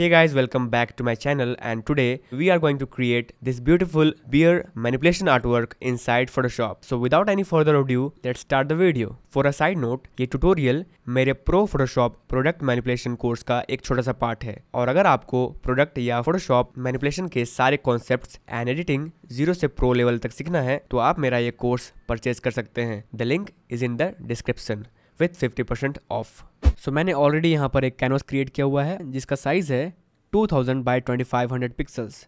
Hey guys, welcome back to my channel and today we are going to create this beautiful beer manipulation artwork inside Photoshop. So without any further ado, let's start the video. For a side note, ये tutorial मेरे Pro Photoshop Product Manipulation course का एक छोटा सा part है और अगर आपको product या Photoshop Manipulation के सारे concepts and editing zero से pro level तक सीखना है तो आप मेरा ये course purchase कर सकते हैं the link is in the description with fifty percent off so मैंने ऑलरेडी यहाँ पर एक कैनवस क्रिएट किया हुआ है जिसका साइज़ है two thousand by twenty five hundred pixels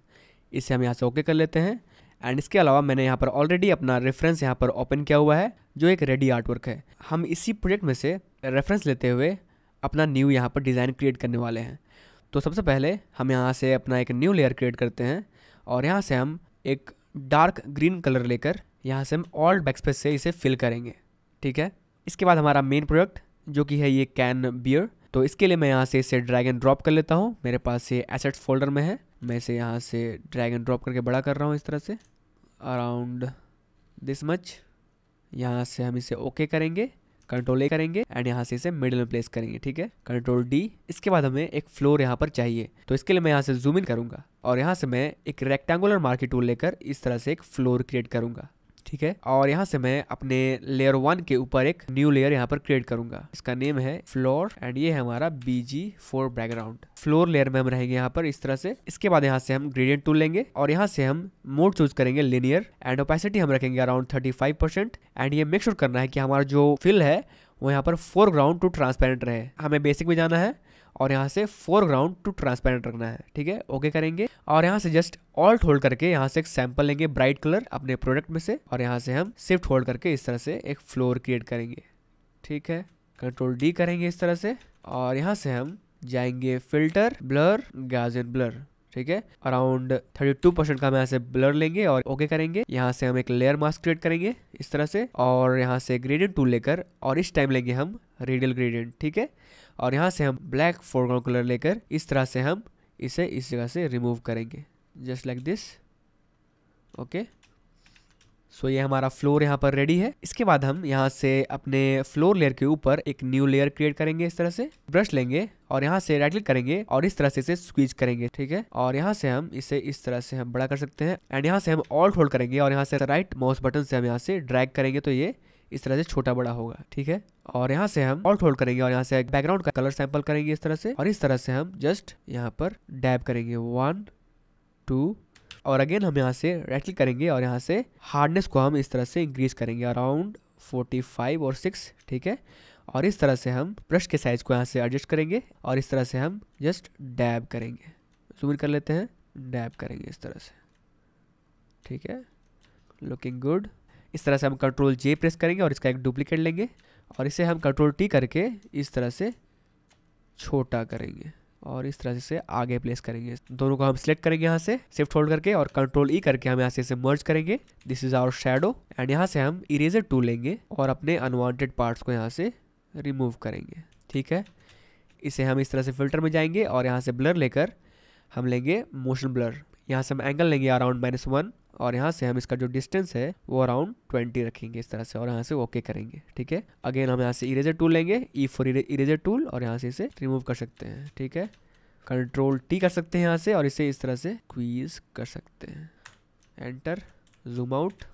इसे हम यहाँ से ओके कर लेते हैं एंड इसके अलावा मैंने यहाँ पर ऑलरेडी अपना रेफरेंस यहाँ पर ओपन किया हुआ है जो एक रेडी आर्टवर्क है हम इसी प्रोजेक्ट में से रेफरेंस लेते हुए अपना न्यू यहाँ पर डिज़ाइन क्रिएट करने वाले हैं तो सबसे पहले हम यहाँ से अपना एक न्यू लेयर क्रिएट करते हैं और यहाँ से हम एक डार्क ग्रीन कलर लेकर यहाँ से हम ऑल्ड बैकस्पेस से इसे फिल करेंगे ठीक है इसके बाद हमारा मेन प्रोडक्ट जो कि है ये कैन बियर तो इसके लिए मैं यहाँ से इसे ड्रैग एंड ड्रॉप कर लेता हूँ मेरे पास ये एसेट्स फोल्डर में है मैं इसे यहाँ से ड्रैग एंड ड्रॉप करके बड़ा कर रहा हूँ इस तरह से अराउंड दिस मच यहाँ से हम इसे ओके okay करेंगे कंट्रोल ए करेंगे एंड यहाँ से इसे मिडिल में प्लेस करेंगे ठीक है कंट्रोल डी इसके बाद हमें एक फ्लोर यहाँ पर चाहिए तो इसके लिए मैं यहाँ से जूम इन करूँगा और यहाँ से मैं एक रेक्टेंगुलर मार्केट टूल लेकर इस तरह से एक फ्लोर क्रिएट करूँगा ठीक है और यहाँ से मैं अपने लेयर वन के ऊपर एक न्यू लेयर यहाँ पर क्रिएट करूंगा इसका नेम है फ्लोर एंड ये है हमारा BG four background floor layer में हम रहेंगे यहाँ पर इस तरह से इसके बाद यहाँ से हम ग्रेडियंट टूल लेंगे और यहाँ से हम मोड चूज करेंगे लिनियर एंड ओपेसिटी हम रखेंगे around thirty five percent and ये मेक श्योर sure करना है कि हमारा जो फिल है वो यहाँ पर ग्राउंड टू ट्रांसपेरेंट रहे हमें बेसिक में जाना है और यहाँ से फोरग्राउंड टू ट्रांसपेरेंट रखना है ठीक है ओके करेंगे और यहाँ से जस्ट ऑल्ट होल्ड करके यहाँ से एक सैंपल लेंगे ब्राइट कलर अपने प्रोडक्ट में से और यहाँ से हम शिफ्ट होल्ड करके इस तरह से एक फ्लोर क्रिएट करेंगे ठीक है कंट्रोल डी करेंगे इस तरह से और यहाँ से हम जाएंगे फिल्टर ब्लर गार्जियन ब्लर ठीक है अराउंड 32 परसेंट का हम यहाँ से ब्लर लेंगे और ओके करेंगे यहाँ से हम एक लेयर मास्क क्रिएट करेंगे इस तरह से और यहाँ से ग्रेडियंट टूल लेकर और इस टाइम लेंगे हम रेडियल ग्रेडियंट ठीक है और यहाँ से हम ब्लैक फोरग्राउंड कलर लेकर इस तरह से हम इसे इस जगह से रिमूव करेंगे just like this okay so ये हमारा फ्लोर यहाँ पर रेडी है इसके बाद हम यहाँ से अपने फ्लोर लेयर के ऊपर एक न्यू लेयर क्रिएट करेंगे इस तरह से ब्रश लेंगे और यहाँ से राइट क्लिक करेंगे और इस तरह से इसे स्क्वीज करेंगे ठीक है और यहाँ से हम इसे इस तरह से हम बड़ा कर सकते हैं एंड यहाँ से हम ऑल्ट होल्ड करेंगे और यहाँ से राइट माउस बटन से हम यहाँ से ड्रैग करेंगे तो ये इस तरह से छोटा बड़ा होगा ठीक है और यहाँ से हम ऑल्ट होल्ड करेंगे और यहाँ से बैकग्राउंड का कलर सैंपल करेंगे इस तरह से और इस तरह से हम जस्ट यहाँ पर डैब करेंगे वन टू और अगेन हम यहाँ से राइट क्लिक करेंगे और यहाँ से हार्डनेस को हम इस तरह से इंक्रीज करेंगे अराउंड फोर्टी फाइव और सिक्स ठीक है और इस तरह से हम ब्रश के साइज़ को यहाँ से एडजस्ट करेंगे और इस तरह से हम जस्ट डैब करेंगे जूम कर लेते हैं डैब करेंगे इस तरह से ठीक है लुकिंग गुड इस तरह से हम कंट्रोल जे प्रेस करेंगे और इसका एक डुप्लीकेट लेंगे और इसे हम कंट्रोल टी करके इस तरह से छोटा करेंगे और इस तरह से इसे आगे प्लेस करेंगे दोनों को हम सिलेक्ट करेंगे यहाँ से सिफ्ट होल्ड करके और कंट्रोल ई e करके हम यहाँ से इसे मर्ज करेंगे this is our shadow and यहाँ से हम इरेजर टूल लेंगे और अपने अनवांटेड पार्ट्स को यहाँ से रिमूव करेंगे ठीक है इसे हम इस तरह से फिल्टर में जाएंगे और यहाँ से ब्लर लेकर हम लेंगे मोशन ब्लर यहाँ से हम एंगल लेंगे अराउंड माइनस वन और यहाँ से हम इसका जो डिस्टेंस है वो अराउंड ट्वेंटी रखेंगे इस तरह से और यहाँ से ओके करेंगे ठीक है अगेन हम यहाँ से इरेजर टूल लेंगे ई फॉर इरेजर टूल और यहाँ से इसे रिमूव कर सकते हैं ठीक है कंट्रोल टी कर सकते हैं यहाँ से और इसे इस तरह से क्वीज कर सकते हैं enter zoom out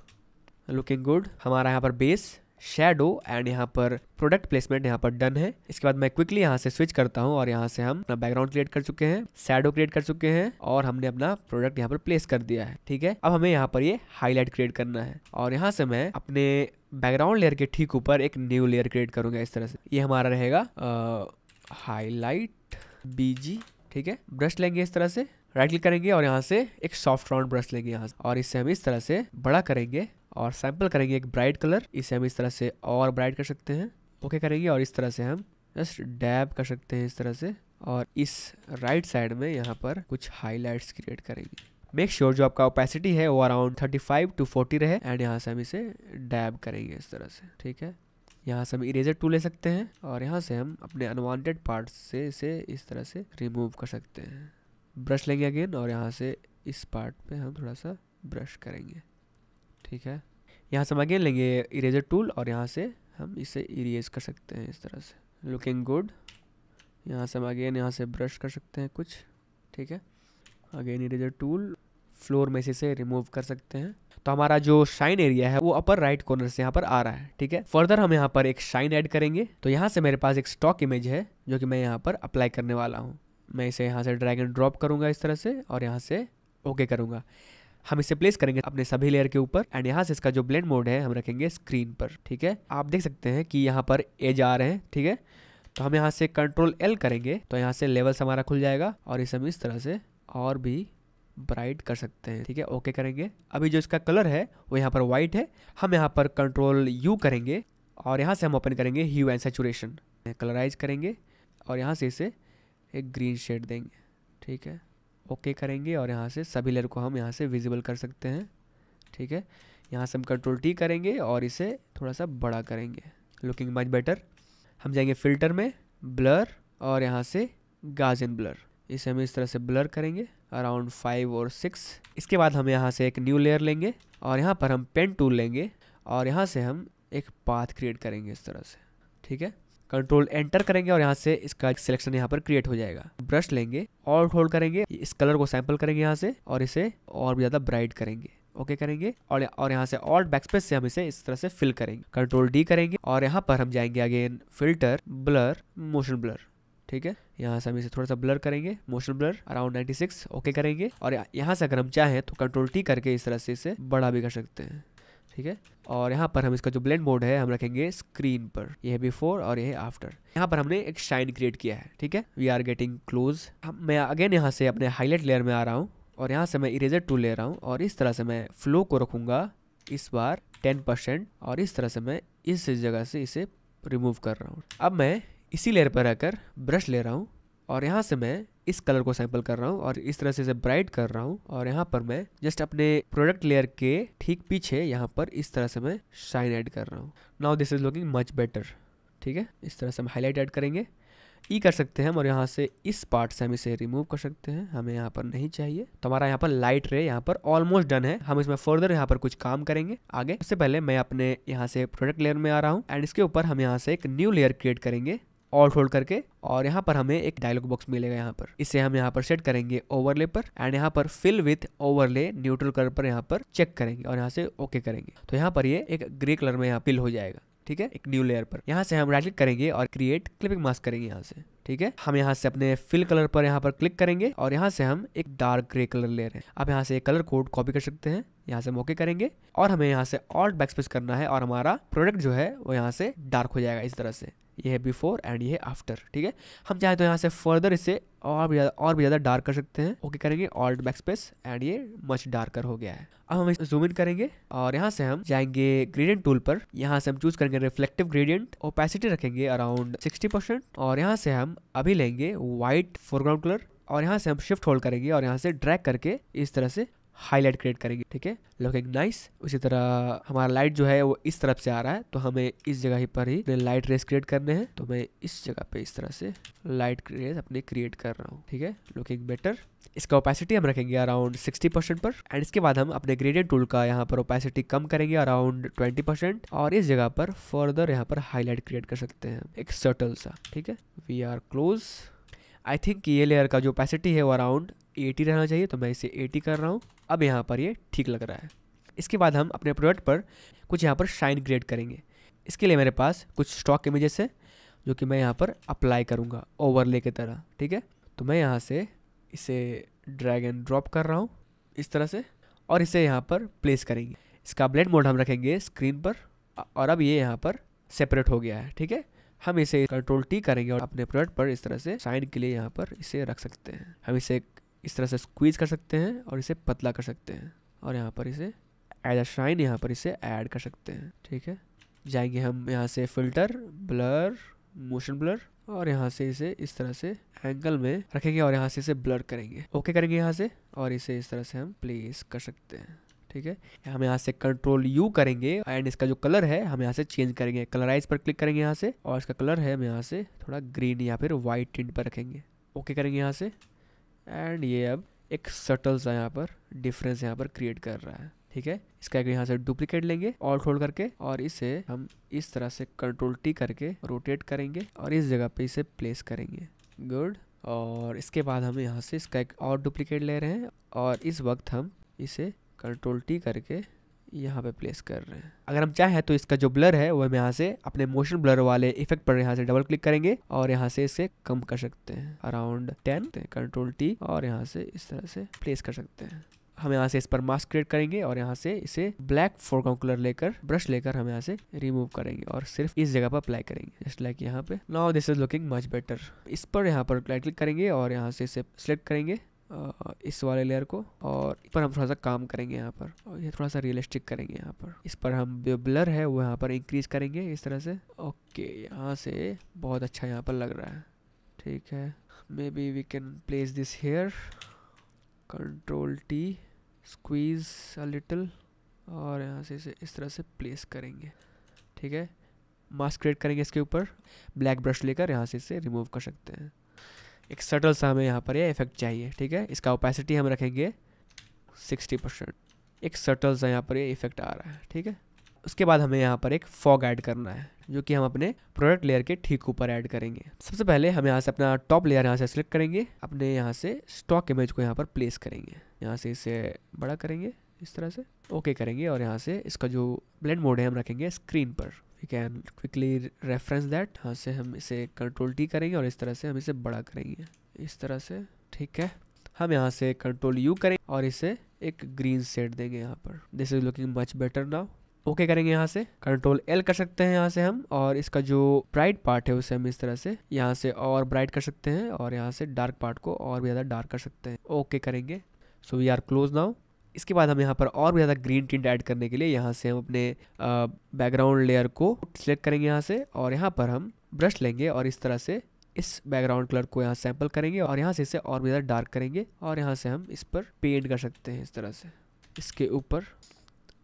looking good हमारा यहाँ पर बेस शेडो एंड यहाँ पर प्रोडक्ट प्लेसमेंट यहाँ पर डन है इसके बाद मैं क्विकली यहाँ से स्विच करता हूँ और यहाँ से हम अपना बैकग्राउंड क्रिएट कर चुके हैं शेडो क्रिएट कर चुके हैं और हमने अपना प्रोडक्ट यहाँ पर प्लेस कर दिया है ठीक है अब हमें यहाँ पर ये हाईलाइट क्रिएट करना है और यहाँ से मैं अपने बैकग्राउंड लेयर के ठीक ऊपर एक न्यू लेयर क्रिएट करूंगा इस तरह से ये हमारा रहेगा हाईलाइट बीजी ठीक है ब्रश लेंगे इस तरह से राइट क्लिक करेंगे और यहाँ से एक सॉफ्ट राउंड ब्रश लेंगे यहाँ से और इससे हम इस तरह से बड़ा करेंगे और सैम्पल करेंगे एक ब्राइट कलर इसे हम इस तरह से और ब्राइट कर सकते हैं ओके करेंगे और इस तरह से हम जस्ट डैब कर सकते हैं इस तरह से और इस राइट साइड में यहाँ पर कुछ हाईलाइट्स क्रिएट करेंगे मेक श्योर sure जो आपका ओपेसिटी है वो around thirty five to forty रहे एंड यहाँ से हम इसे डैब करेंगे इस तरह से ठीक है यहाँ से हम इरेजर टू ले सकते हैं और यहाँ से हम अपने अनवांटेड पार्ट से इसे इस तरह से रिमूव कर सकते हैं ब्रश लेंगे अगेन और यहाँ से इस पार्ट पे हम थोड़ा सा ब्रश करेंगे ठीक है यहाँ से हम आगे लेंगे इरेजर टूल और यहाँ से हम इसे इरेज कर सकते हैं इस तरह से लुकिंग गुड यहाँ से हम अगेन यहाँ से ब्रश कर सकते हैं कुछ ठीक है अगेन इरेजर टूल फ्लोर में से इसे रिमूव कर सकते हैं तो हमारा जो शाइन एरिया है वो अपर राइट कॉर्नर से यहाँ पर आ रहा है ठीक है फर्दर हम यहाँ पर एक शाइन ऐड करेंगे तो यहाँ से मेरे पास एक स्टॉक इमेज है जो कि मैं यहाँ पर अप्लाई करने वाला हूँ मैं इसे यहाँ से ड्रैग एंड ड्रॉप करूँगा इस तरह से और यहाँ से ओके करूँगा हम इसे प्लेस करेंगे अपने सभी लेयर के ऊपर एंड यहाँ से इसका जो ब्लेंड मोड है हम रखेंगे स्क्रीन पर ठीक है आप देख सकते हैं कि यहाँ पर एज आ रहे हैं ठीक है तो हम यहाँ से कंट्रोल एल करेंगे तो यहाँ से लेवल्स हमारा खुल जाएगा और इसे हम इस तरह से और भी ब्राइट कर सकते हैं ठीक है ओके करेंगे अभी जो इसका कलर है वो यहाँ पर वाइट है हम यहाँ पर कंट्रोल यू करेंगे और यहाँ से हम ओपन करेंगे ह्यू एंड सेचुरेशन कलराइज करेंगे और यहाँ से इसे एक ग्रीन शेड देंगे ठीक है ओके करेंगे और यहाँ से सभी लेयर को हम यहाँ से विजिबल कर सकते हैं ठीक है यहाँ से हम कंट्रोल टी करेंगे और इसे थोड़ा सा बड़ा करेंगे लुकिंग मच बेटर हम जाएंगे फिल्टर में ब्लर और यहाँ से गाजन ब्लर इसे हम इस तरह से ब्लर करेंगे अराउंड फाइव और सिक्स इसके बाद हम यहाँ से एक न्यू लेयर लेंगे और यहाँ पर हम पेन टूल लेंगे और यहाँ से हम एक पाथ क्रिएट करेंगे इस तरह से ठीक है कंट्रोल एंटर करेंगे और यहाँ से इसका सिलेक्शन यहाँ पर क्रिएट हो जाएगा ब्रश लेंगे और होल्ड करेंगे इस कलर को सैंपल करेंगे यहाँ से और इसे और भी ज़्यादा ब्राइट करेंगे ओके okay करेंगे और और यहाँ से और बैकस्पेस से हम इसे इस तरह से फिल करेंगे कंट्रोल डी करेंगे और यहाँ पर हम जाएंगे again filter blur motion blur ठीक है यहाँ से हम इसे थोड़ा सा ब्लर करेंगे motion blur around 96 okay okay करेंगे और यहाँ से अगर हम चाहें तो कंट्रोल टी करके इस तरह से इसे बड़ा भी कर सकते हैं ठीक है और यहाँ पर हम इसका जो ब्लेंड मोड है हम रखेंगे स्क्रीन पर यह है बिफोर और यह आफ्टर यहाँ पर हमने एक शाइन क्रिएट किया है ठीक है वी आर गेटिंग क्लोज मैं अगेन यहाँ से अपने हाईलाइट लेयर में आ रहा हूँ और यहाँ से मैं इरेजर टूल ले रहा हूँ और इस तरह से मैं फ्लो को रखूँगा इस बार टेन परसेंट और इस तरह से मैं इस जगह से इसे रिमूव कर रहा हूँ अब मैं इसी लेयर पर आकर ब्रश ले रहा हूँ और यहाँ से मैं इस कलर को सैंपल कर रहा हूँ और इस तरह से इसे ब्राइट कर रहा हूँ और यहाँ पर मैं जस्ट अपने प्रोडक्ट लेयर के ठीक पीछे यहाँ पर इस तरह से मैं शाइन ऐड कर रहा हूँ now this is looking much better ठीक है इस तरह से हम हाईलाइट ऐड करेंगे ई e कर सकते हैं हम और यहाँ से इस पार्ट से हम इसे रिमूव कर सकते हैं हमें यहाँ पर नहीं चाहिए तो हमारा यहाँ पर लाइट रे यहाँ पर ऑलमोस्ट डन है हम इसमें फर्दर यहाँ पर कुछ काम करेंगे आगे उससे पहले मैं अपने यहाँ से प्रोडक्ट लेयर में आ रहा हूँ एंड इसके ऊपर हम यहाँ से एक न्यू लेयर क्रिएट करेंगे ऑल्ट होल्ड करके और यहाँ पर हमें एक डायलॉग बॉक्स मिलेगा यहाँ पर इसे हम यहाँ पर सेट करेंगे ओवरले पर एंड यहाँ पर fill with overlay neutral colour पर यहाँ पर चेक करेंगे और यहाँ से ओके okay करेंगे तो यहाँ पर ये एक ग्रे कलर में यहाँ फिल हो जाएगा ठीक है एक न्यू लेयर पर यहाँ से हम राइट क्लिक करेंगे और क्रिएट क्लिपिंग मास्क करेंगे यहाँ से ठीक है हम यहाँ से अपने फिल कलर पर यहाँ पर क्लिक करेंगे और यहाँ से हम एक डार्क ग्रे कलर ले रहे हैं आप यहाँ से कलर कोड कॉपी कर सकते हैं यहाँ से हम ओके करेंगे और हमें यहाँ से ऑल्ट बैकस्पेस करना है और हमारा प्रोडक्ट जो है वो यहाँ से डार्क हो जाएगा इस तरह से ये है बिफोर एंड ये है आफ्टर ठीक है हम चाहे तो यहाँ से फर्दर इसे और भी ज़्यादा और भी ज़्यादा डार्क कर सकते हैं ओके करेंगे ऑल्ट बैक स्पेस एंड ये मच डार्कर हो गया है अब हम जूम इन करेंगे और यहाँ से हम जाएंगे ग्रेडियंट टूल पर यहाँ से हम चूज करेंगे रिफ्लेक्टिव ग्रेडियंट ओपेसिटी रखेंगे अराउंड सिक्सटी परसेंट और यहाँ से हम अभी लेंगे व्हाइट फोरग्राउंड कलर और यहाँ से हम शिफ्ट होल्ड करेंगे और यहाँ से ड्रैग करके इस तरह से हाईलाइट क्रिएट करेंगे ठीक है लुकिंग नाइस उसी तरह हमारा लाइट जो है वो इस तरफ से आ रहा है तो हमें इस जगह ही पर ही लाइट रेस क्रिएट करने हैं तो मैं इस जगह पे इस तरह से लाइट रेस अपने क्रिएट कर रहा हूँ ठीक है लुकिंग बेटर इसका ओपेसिटी हम रखेंगे अराउंड 60 परसेंट पर एंड इसके बाद हम अपने ग्रेडियंट टूल का यहाँ पर ओपेसिटी कम करेंगे अराउंड 20 परसेंट और इस जगह पर फर्दर यहाँ पर हाईलाइट क्रिएट कर सकते हैं एक सटल सा ठीक है we are close I think ये लेयर का जो ओपेसिटी है वो अराउंड एटी रहना चाहिए तो मैं इसे एटी कर रहा हूँ अब यहाँ पर ये ठीक लग रहा है इसके बाद हम अपने प्रोडक्ट पर कुछ यहाँ पर शाइन ग्रेड करेंगे इसके लिए मेरे पास कुछ स्टॉक इमेजेस है जो कि मैं यहाँ पर अप्लाई करूँगा ओवरले की तरह ठीक है तो मैं यहाँ से इसे ड्रैग एंड ड्रॉप कर रहा हूँ इस तरह से और इसे यहाँ पर प्लेस करेंगे इसका ब्लेड मोड हम रखेंगे स्क्रीन पर और अब ये यहाँ पर सेपरेट हो गया है ठीक है हम इसे कंट्रोल टी करेंगे और अपने प्रोडक्ट पर इस तरह से साइन के लिए यहाँ पर इसे रख सकते हैं हम इसे इस तरह से स्क्वीज कर सकते हैं और इसे पतला कर सकते हैं और यहाँ पर इसे एज अ शाइन यहाँ पर इसे ऐड कर सकते हैं ठीक है जाएंगे हम यहाँ से फिल्टर ब्लर मोशन ब्लर और यहाँ से इसे इस तरह से एंगल में रखेंगे और यहाँ से इसे ब्लर करेंगे ओके करेंगे यहाँ से और इसे इस तरह से हम प्लेस कर सकते हैं ठीक है हम यहाँ से कंट्रोल यू करेंगे एंड इसका जो कलर है हम यहाँ से चेंज करेंगे कलराइज पर क्लिक करेंगे यहाँ से और इसका कलर है हम यहाँ से थोड़ा ग्रीन या फिर वाइट टिंट पर रखेंगे ओके करेंगे यहाँ से एंड ये अब एक सटल सा यहाँ पर डिफरेंस यहाँ पर क्रिएट कर रहा है ठीक है इसका एक यहाँ से डुप्लीकेट लेंगे ऑल होल्ड करके और इसे हम इस तरह से कंट्रोल टी करके रोटेट करेंगे और इस जगह पे इसे प्लेस करेंगे गुड और इसके बाद हम यहाँ से इसका एक और डुप्लीकेट ले रहे हैं और इस वक्त हम इसे कंट्रोल टी करके यहाँ पे प्लेस कर रहे हैं अगर हम चाहें तो इसका जो ब्लर है वो हम यहाँ से अपने मोशन ब्लर वाले इफेक्ट पर यहाँ से डबल क्लिक करेंगे और यहाँ से इसे कम कर सकते हैं अराउंड टेन कंट्रोल टी और यहाँ से इस तरह से प्लेस कर सकते हैं हम यहाँ से इस पर मास्क क्रिएट करेंगे और यहाँ से इसे ब्लैक फोरग्राउंड कलर लेकर ब्रश लेकर हम यहाँ से रिमूव करेंगे और सिर्फ इस जगह पर अप्लाई करेंगे जस्ट लाइक यहाँ पे now this is looking much better इस पर यहाँ पर क्लिक करेंगे और यहाँ से इसे सिलेक्ट करेंगे इस वाले लेयर को और इस पर हम थोड़ा सा काम करेंगे यहाँ पर और ये थोड़ा सा रियलिस्टिक करेंगे यहाँ पर इस पर हम जो ब्लर है वो यहाँ पर इंक्रीज करेंगे इस तरह से ओके यहाँ से बहुत अच्छा यहाँ पर लग रहा है ठीक है maybe we can place this here control T squeeze a little और यहाँ से इसे इस तरह से प्लेस करेंगे ठीक है मास्क क्रिएट करेंगे इसके ऊपर ब्लैक ब्रश लेकर यहाँ से इसे रिमूव कर सकते हैं एक सटल सा हमें यहाँ पर ये इफेक्ट चाहिए ठीक है इसका ओपेसिटी हम रखेंगे सिक्सटी परसेंट एक सटल सा यहाँ पर ये इफेक्ट आ रहा है ठीक है उसके बाद हमें यहाँ पर एक फॉग ऐड करना है जो कि हम अपने प्रोडक्ट लेयर के ठीक ऊपर ऐड करेंगे सबसे पहले हम यहाँ से अपना टॉप लेयर यहाँ से सिलेक्ट करेंगे अपने यहाँ से स्टॉक इमेज को यहाँ पर प्लेस करेंगे यहाँ से इसे बड़ा करेंगे इस तरह से ओके okay करेंगे और यहाँ से इसका जो ब्लेंड मोड है हम रखेंगे स्क्रीन पर we can quickly reference that यहाँ से हम इसे कंट्रोल टी करेंगे और इस तरह से हम इसे बड़ा करेंगे इस तरह से ठीक है हम यहाँ से कंट्रोल यू करें और इसे एक ग्रीन सेट देंगे यहाँ पर this is looking much better now okay करेंगे यहाँ से कंट्रोल एल कर सकते हैं यहाँ से हम और इसका जो ब्राइट पार्ट है उसे हम इस तरह से यहाँ से और ब्राइट कर सकते हैं और यहाँ से डार्क पार्ट को और भी ज़्यादा डार्क कर सकते हैं ओके okay करेंगे so we are close now इसके बाद हम यहाँ पर और भी ज़्यादा ग्रीन टिंट ऐड करने के लिए यहाँ से हम अपने बैकग्राउंड लेयर को सिलेक्ट करेंगे यहाँ से और यहाँ पर हम ब्रश लेंगे और इस तरह से इस बैकग्राउंड कलर को यहाँ सैंपल करेंगे और यहाँ से इसे और भी ज़्यादा डार्क करेंगे और यहाँ से हम इस पर पेंट कर सकते हैं इस तरह से इसके ऊपर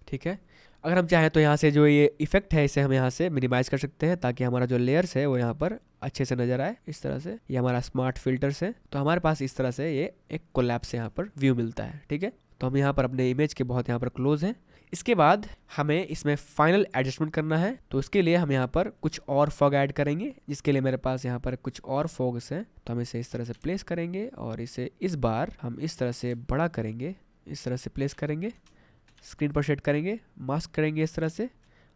ठीक है अगर हम चाहें तो यहाँ से जो ये इफेक्ट है इसे हम यहाँ से मिनिमाइज़ कर सकते हैं ताकि हमारा जो लेयर्स है वो यहाँ पर अच्छे से नजर आए इस तरह से ये हमारा स्मार्ट फिल्टर्स है तो हमारे पास इस तरह से ये एक कोलैप्स यहाँ पर व्यू मिलता है ठीक है तो हम यहाँ पर अपने इमेज के बहुत यहाँ पर क्लोज हैं इसके बाद हमें इसमें फाइनल एडजस्टमेंट करना है तो इसके लिए हम यहाँ पर कुछ और फॉग ऐड करेंगे जिसके लिए मेरे पास यहाँ पर कुछ और फॉग्स हैं तो हम इसे इस तरह से प्लेस करेंगे और इसे इस बार हम इस तरह से बड़ा करेंगे इस तरह से प्लेस करेंगे स्क्रीन पर सेट करेंगे मास्क करेंगे इस तरह से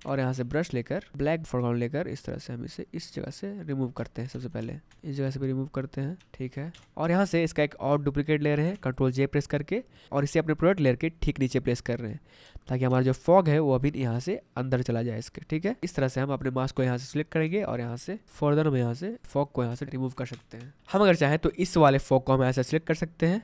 और यहाँ से ब्रश लेकर ब्लैक फोरग्राउंड लेकर इस तरह से हम इसे इस जगह से रिमूव करते हैं सबसे पहले इस जगह से भी रिमूव करते हैं ठीक है और यहाँ से इसका एक और डुप्लीकेट रहे हैं कंट्रोल जे प्रेस करके और इसे अपने प्रोडक्ट लेयर के ठीक नीचे प्रेस कर रहे हैं ताकि हमारा जो फॉग है वो अभी यहाँ से अंदर चला जाए इसके ठीक है इस तरह से हम अपने मास्क को यहाँ से सिलेक्ट करेंगे और यहाँ से फर्दर हम यहाँ से फॉग को यहाँ से रिमूव कर सकते हैं हम अगर चाहें तो इस वाले फॉग को हम यहाँ से सिलेक्ट कर सकते हैं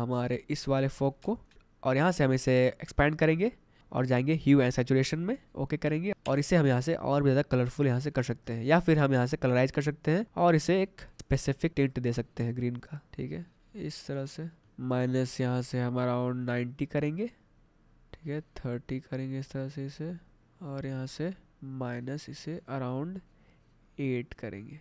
हमारे इस वाले फॉग को और यहाँ से हम इसे एक्सपैंड करेंगे और जाएंगे ह्यू एंड सेचुरेशन में ओके करेंगे और इसे हम यहाँ से और भी ज़्यादा कलरफुल यहाँ से कर सकते हैं या फिर हम यहाँ से कलराइज कर सकते हैं और इसे एक स्पेसिफिक टेंट दे सकते हैं ग्रीन का ठीक है इस तरह से माइनस यहाँ से हम अराउंड नाइन्टी करेंगे ठीक है थर्टी करेंगे इस तरह से इसे और यहाँ से माइनस इसे अराउंड एट करेंगे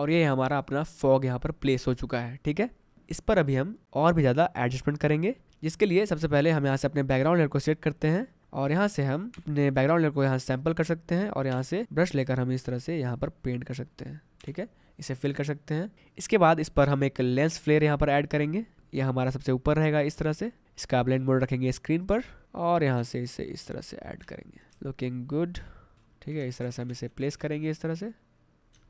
और ये हमारा अपना फॉग यहाँ पर प्लेस हो चुका है ठीक है इस पर अभी हम और भी ज़्यादा एडजस्टमेंट करेंगे जिसके लिए सबसे पहले हम यहाँ से अपने बैकग्राउंड लेयर को सेट करते हैं और यहाँ से हम अपने बैकग्राउंड लेयर को यहाँ सैंपल कर सकते हैं और यहाँ से ब्रश लेकर हम इस तरह से यहाँ पर पेंट कर सकते हैं ठीक है इसे फिल कर सकते हैं इसके बाद इस पर हम एक लेंस फ्लेयर यहाँ पर ऐड करेंगे यह हमारा सबसे ऊपर रहेगा इस तरह से इसका ब्लेंड मोड रखेंगे स्क्रीन पर और यहाँ से इसे इस तरह से ऐड करेंगे लुकिंग गुड ठीक है इस तरह से हम इसे प्लेस करेंगे इस तरह से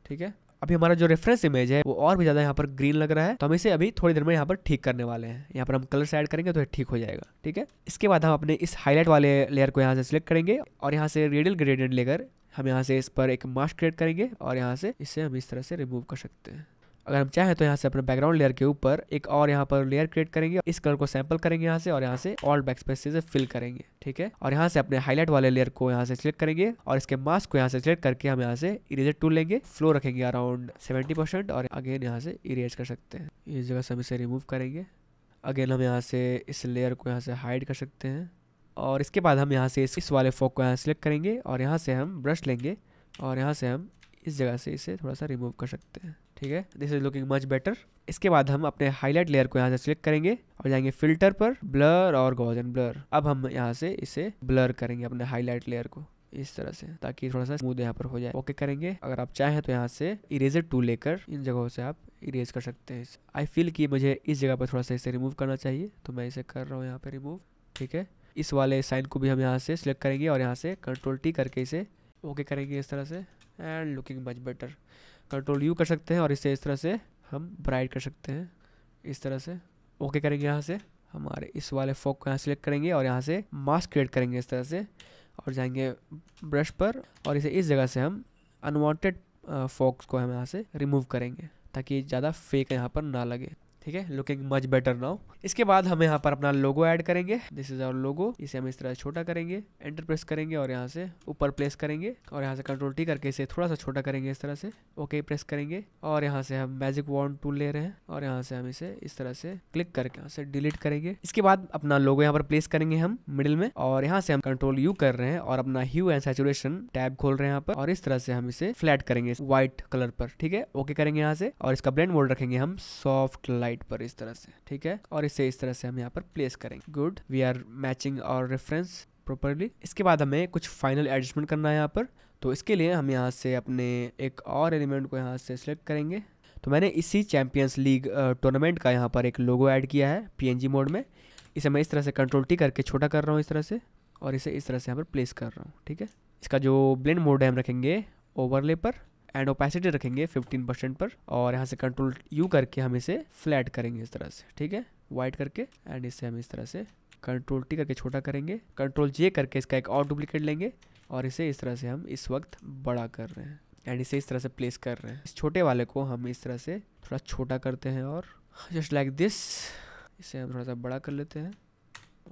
ठीक है अभी हमारा जो रेफरेंस इमेज है वो और भी ज्यादा यहाँ पर ग्रीन लग रहा है तो हम इसे अभी थोड़ी देर में यहाँ पर ठीक करने वाले हैं यहाँ पर हम कलर ऐड करेंगे तो ठीक हो जाएगा ठीक है इसके बाद हम अपने इस हाईलाइट वाले लेयर को यहाँ से सिलेक्ट करेंगे और यहाँ से रेडियल ग्रेडियंट लेकर हम यहाँ से इस पर एक मास्क क्रिएट करेंगे और यहाँ से इसे हम इस तरह से रिमूव कर सकते हैं अगर हम चाहें तो यहाँ से अपने बैकग्राउंड लेयर के ऊपर एक और यहाँ पर लेयर क्रिएट करेंगे इस कलर को सैंपल करेंगे यहाँ से और यहाँ से ऑल बैक स्पेसिस फिल करेंगे ठीक है और यहाँ से अपने हाईलाइट वाले लेयर को यहाँ से सिलेक्ट करेंगे और इसके मास्क को यहाँ से सिलेक्ट करके हम यहाँ से इरेजर टूल लेंगे फ्लो रखेंगे अराउंड सेवेंटी परसेंट और अगेन यहाँ से इरेज कर सकते हैं इस जगह से हम इसे रिमूव करेंगे अगेन हम यहाँ से इस लेयर को यहाँ से हाइड कर सकते हैं और इसके बाद हम यहाँ से इस वाले फोक को यहाँ सेलेक्ट करेंगे और यहाँ से हम ब्रश लेंगे और यहाँ से हम इस जगह से इसे थोड़ा सा रिमूव कर सकते हैं ठीक है this is looking much better इसके बाद हम अपने हाईलाइट लेयर को यहाँ से सिलेक्ट करेंगे और जाएंगे फिल्टर पर ब्लर और गोजन ब्लर अब हम यहाँ से इसे ब्लर करेंगे अपने हाईलाइट लेयर को इस तरह से ताकि थोड़ा सा स्मूथ यहाँ पर हो जाए ओके करेंगे अगर आप चाहें तो यहाँ से इरेजर टूल लेकर इन जगहों से आप इरेज कर सकते हैं आई फील कि मुझे इस जगह पर थोड़ा सा इसे रिमूव करना चाहिए तो मैं इसे कर रहा हूँ यहाँ पर रिमूव ठीक है इस वाले साइन को भी हम यहाँ से सिलेक्ट करेंगे और यहाँ से कंट्रोल टी करके इसे ओके करेंगे इस तरह से and looking much better control U कर सकते हैं और इसे इस तरह से हम ब्राइट कर सकते हैं इस तरह से ओके करेंगे यहाँ से हमारे इस वाले फोक को यहाँ सेलेक्ट करेंगे और यहाँ से मास्क क्रिएट करेंगे इस तरह से और जाएंगे ब्रश पर और इसे इस जगह से हम अनवांटेड फोक्स को हम यहाँ से रिमूव करेंगे ताकि ज़्यादा फेक यहाँ पर ना लगे ठीक है लुकिंग मच बेटर नाउ इसके बाद हम यहाँ पर अपना लोगो ऐड करेंगे दिस इज आवर लोगो इसे हम इस तरह छोटा करेंगे एंटर प्रेस करेंगे और यहाँ से ऊपर प्लेस करेंगे और यहाँ से कंट्रोल टी करके इसे थोड़ा सा छोटा करेंगे इस तरह से ओके प्रेस करेंगे और यहाँ से हम मैजिक वॉन्ड टूल ले रहे हैं और यहाँ से हम इसे इस तरह से क्लिक करके यहाँ से डिलीट करेंगे इसके बाद अपना लोगो यहाँ पर प्लेस करेंगे हम मिडिल में और यहाँ से हम कंट्रोल यू कर रहे हैं और अपना ह्यू एंड सेचुरेशन टैब खोल रहे हैं यहाँ पर और इस तरह से हम इसे फ्लैट करेंगे व्हाइट कलर पर ठीक है ओके करेंगे यहाँ से और इसका ब्लैंड मोड रखेंगे हम सॉफ्ट लाइट राइट पर इस तरह से ठीक है और इसे इस तरह से हम यहाँ पर प्लेस करेंगे गुड वी आर मैचिंग और रेफरेंस प्रॉपरली इसके बाद हमें कुछ फाइनल एडजस्टमेंट करना है यहाँ पर तो इसके लिए हम यहाँ से अपने एक और एलिमेंट को यहाँ से सिलेक्ट करेंगे तो मैंने इसी चैम्पियंस लीग टूर्नामेंट का यहाँ पर एक लोगो ऐड किया है पी मोड में इसे मैं इस तरह से कंट्रोल टी करके छोटा कर रहा हूँ इस तरह से और इसे इस तरह से यहाँ पर प्लेस कर रहा हूँ ठीक है इसका जो ब्लेंड मोड है हम रखेंगे ओवरले पर एंड ओपेसिटी रखेंगे 15 परसेंट पर और यहाँ से कंट्रोल यू करके हम इसे फ्लैट करेंगे इस तरह से ठीक है वाइट करके एंड इसे हम इस तरह से कंट्रोल टी करके छोटा करेंगे कंट्रोल जे करके इसका एक और डुप्लीकेट लेंगे और इसे इस तरह से हम इस वक्त बड़ा कर रहे हैं एंड इसे इस तरह से प्लेस कर रहे हैं इस छोटे वाले को हम इस तरह से थोड़ा छोटा करते हैं और जस्ट लाइक दिस इसे हम थोड़ा सा बड़ा कर लेते हैं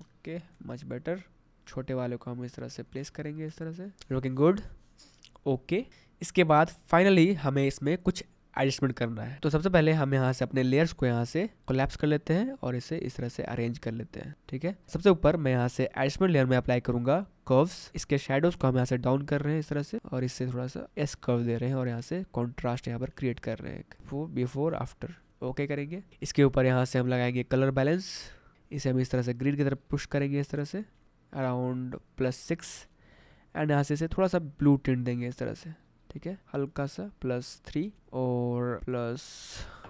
ओके मच बेटर छोटे वाले को हम इस तरह से प्लेस करेंगे इस तरह से लुकिंग गुड ओके इसके बाद फाइनली हमें इसमें कुछ एडजस्टमेंट करना है तो सबसे पहले हम यहाँ से अपने लेयर्स को यहाँ से कोलेप्स कर लेते हैं और इसे इस तरह से अरेंज कर लेते हैं ठीक है सबसे ऊपर मैं यहाँ से एडजस्टमेंट लेयर में अप्लाई करूंगा कर्व्स इसके शेडोज को हम यहाँ से डाउन कर रहे हैं इस तरह से और इससे थोड़ा सा एस कर्व दे रहे हैं और यहाँ से कॉन्ट्रास्ट यहाँ पर क्रिएट कर रहे हैं वो बिफोर आफ्टर ओके करेंगे इसके ऊपर यहाँ से हम लगाएंगे कलर बैलेंस इसे हम इस तरह से ग्रीन की तरफ पुश करेंगे इस तरह से अराउंड प्लस सिक्स एंड यहाँ से इसे थोड़ा सा ब्लू टिंट देंगे इस तरह से ठीक है हल्का सा प्लस थ्री और प्लस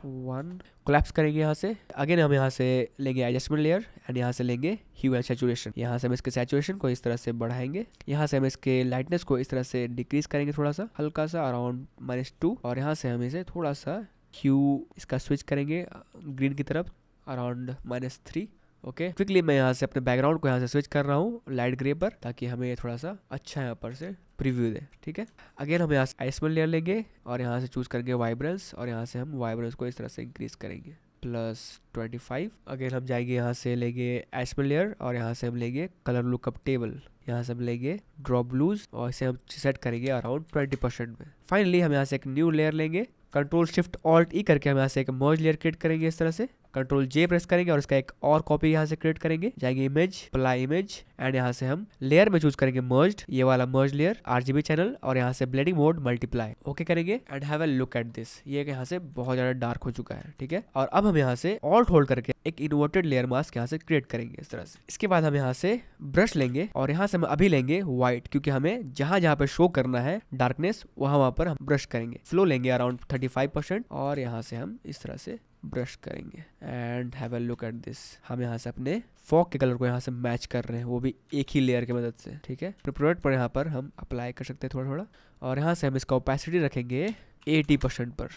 वन कोलेप्स करेंगे यहाँ से अगेन हम यहाँ से लेंगे एडजस्टमेंट लेयर एंड यहाँ से लेंगे ह्यू एंड सेचुरेशन यहाँ से हम इसके सेचुरेशन को इस तरह से बढ़ाएंगे यहाँ से हम इसके लाइटनेस को इस तरह से डिक्रीज करेंगे थोड़ा सा हल्का सा अराउंड माइनस टू और यहाँ से हम इसे थोड़ा सा ह्यू इसका स्विच करेंगे ग्रीन की तरफ around minus three okay quickly मैं यहाँ से अपने बैकग्राउंड को यहाँ से स्विच कर रहा हूँ लाइट ग्रे पर ताकि हमें थोड़ा सा अच्छा यहाँ पर से प्रीव्यू दे ठीक है अगेन हम यहाँ से आइसमल लेयर लेंगे और यहाँ से चूज़ करेंगे वाइब्रेंस और यहाँ से हम वाइब्रेंस को इस तरह से इंक्रीज करेंगे प्लस ट्वेंटी फाइव अगेन हम जाएंगे यहाँ से लेंगे एसमल लेयर और यहाँ से हम लेंगे कलर लुकअप टेबल यहाँ से हम लेंगे ड्रॉप ब्लूज और इसे हम सेट करेंगे अराउंड ट्वेंटी परसेंट में फाइनली हम यहाँ से एक न्यू लेयर लेंगे कंट्रोल शिफ्ट ऑल्ट ई करके हम यहाँ से एक मर्ज लेयर क्रिएट करेंगे इस तरह से कंट्रोल जे प्रेस करेंगे और इसका एक और कॉपी यहाँ से क्रिएट करेंगे जाएंगे इमेज प्लाई इमेज एंड यहाँ से हम लेयर में चूज करेंगे मर्ज ये वाला मर्ज लेयर आरजीबी चैनल और यहाँ से ब्लेडिंग मोड मल्टीप्लाई ओके करेंगे and have a look at this ये यहाँ से बहुत ज्यादा डार्क हो चुका है ठीक है और अब हम यहाँ से ऑल्ट होल्ड करके एक इन्वर्टेड लेयर मास्क यहाँ से क्रिएट करेंगे इस तरह से इसके बाद हम यहाँ से ब्रश लेंगे और यहाँ से हम अभी लेंगे व्हाइट क्योंकि हमें जहां जहां पे शो करना है डार्कनेस वहां वहां पर हम ब्रश करेंगे फ्लो लेंगे अराउंड थर्टी फाइव परसेंट और यहाँ से हम इस तरह से ब्रश करेंगे and have a look at this हम यहाँ से अपने फॉक के कलर को यहाँ से मैच कर रहे हैं वो भी एक ही लेयर की मदद से ठीक है प्रोडक्ट पर यहाँ पर हम अप्लाई कर सकते हैं थोड़ा थोड़ा और यहाँ से हम इसका ओपेसिटी रखेंगे एटी परसेंट पर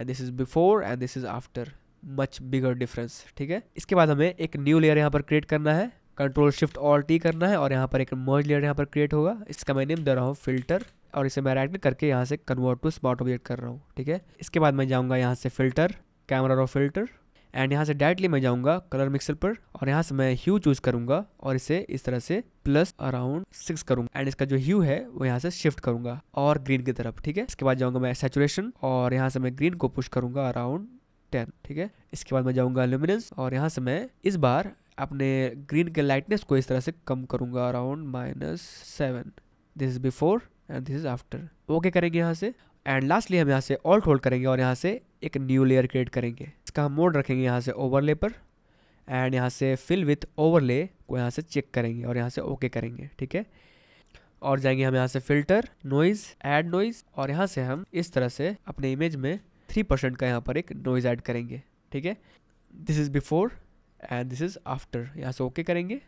and this is before and this is after much bigger difference ठीक है इसके बाद हमें एक न्यू लेयर यहाँ पर क्रिएट करना है कंट्रोल शिफ्ट ऑल टी करना है और यहाँ पर एक मर्ज लेयर यहाँ पर क्रिएट होगा इसका मैं नेम दे रहा हूँ फिल्टर और इसे मैं राइट करके यहाँ से कन्वर्ट टू स्मार्ट ऑब्जेक्ट कर रहा हूँ ठीक है इसके बाद मैं जाऊँगा यहाँ से filter camera raw filter and यहाँ से डायरेक्टली मैं जाऊँगा कलर मिक्सर पर और यहाँ से मैं ह्यू चूज करूँगा और इसे इस तरह से प्लस अराउंड सिक्स करूँगा एंड इसका जो ह्यू है वो यहाँ से शिफ्ट करूँगा और ग्रीन की तरफ ठीक है इसके बाद जाऊँगा मैं सेचुरेशन और यहाँ से मैं ग्रीन को पुश करूँगा अराउंड टेन ठीक है इसके बाद मैं जाऊँगा ल्यूमिनेंस और यहाँ से मैं इस बार अपने ग्रीन के लाइटनेस को इस तरह से कम करूँगा around minus seven this is before and this is after okay करेंगे यहाँ से एंड लास्टली हम यहाँ से ऑल्ट होल्ड करेंगे और यहाँ से एक न्यू लेयर क्रिएट करेंगे इसका हम मोड रखेंगे यहाँ से ओवरले पर एंड यहाँ से फिल विथ ओवरले को यहाँ से चेक करेंगे और यहाँ से ओके okay करेंगे ठीक है और जाएंगे हम यहाँ से फिल्टर नॉइज़ एड नॉइज़ और यहाँ से हम इस तरह से अपने इमेज में थ्री परसेंट का यहाँ पर एक नॉइज़ ऐड करेंगे ठीक है this is before and this is after यहाँ से ओके okay करेंगे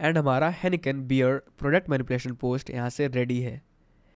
एंड हमारा Heineken beer product manipulation post यहाँ से रेडी है